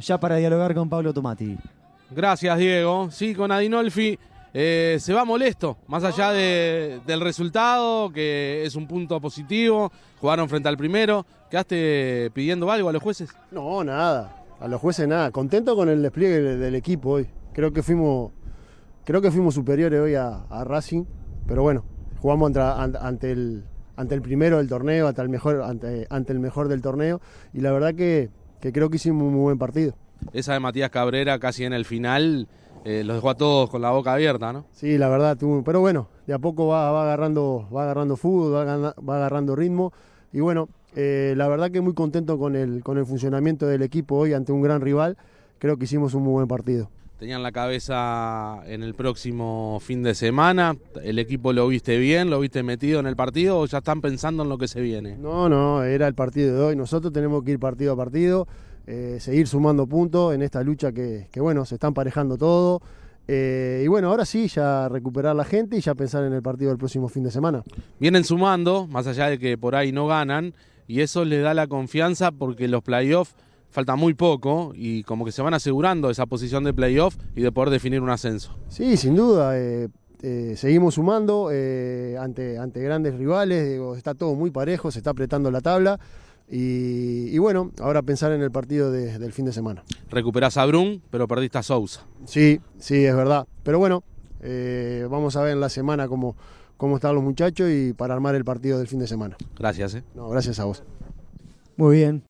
ya para dialogar con Pablo Tomati. Gracias, Diego. Sí, con Adinolfi eh, se va molesto, más allá del resultado, que es un punto positivo. Jugaron frente al primero. ¿Quedaste pidiendo algo a los jueces? No, nada. A los jueces nada. Contento con el despliegue del equipo hoy. Creo que fuimos, creo que fuimos superiores hoy a, Racing, pero bueno, jugamos ante, el, primero del torneo, ante el mejor del torneo, y la verdad que que creo que hicimos un muy buen partido. Esa de Matías Cabrera casi en el final eh, los dejó a todos con la boca abierta, ¿no? Sí, la verdad, pero bueno, de a poco va, agarrando, va agarrando fútbol, va, agarrando ritmo y bueno, eh, la verdad que muy contento con el, con el funcionamiento del equipo hoy ante un gran rival. Creo que hicimos un muy buen partido tenían la cabeza en el próximo fin de semana. ¿El equipo lo viste bien? ¿Lo viste metido en el partido o ya están pensando en lo que se viene? No, no, era el partido de hoy. Nosotros tenemos que ir partido a partido, eh, seguir sumando puntos en esta lucha que, que bueno, se están emparejando todo. Eh, y bueno, ahora sí, ya recuperar la gente y ya pensar en el partido del próximo fin de semana. Vienen sumando, más allá de que por ahí no ganan, y eso les da la confianza porque los playoffs falta muy poco y como que se van asegurando esa posición de playoff y de poder definir un ascenso. Sí, sin duda. Eh, eh, seguimos sumando eh, ante, ante grandes rivales, está todo muy parejo, se está apretando la tabla. Y, bueno, ahora pensar en el partido del fin de semana. Recuperás a Brun, pero perdiste a Sousa. Sí, sí, es verdad. Pero bueno, vamos a ver en la semana cómo, cómo están los muchachos y para armar el partido del fin de semana. Gracias. ¿eh? No, gracias a vos. Muy bien.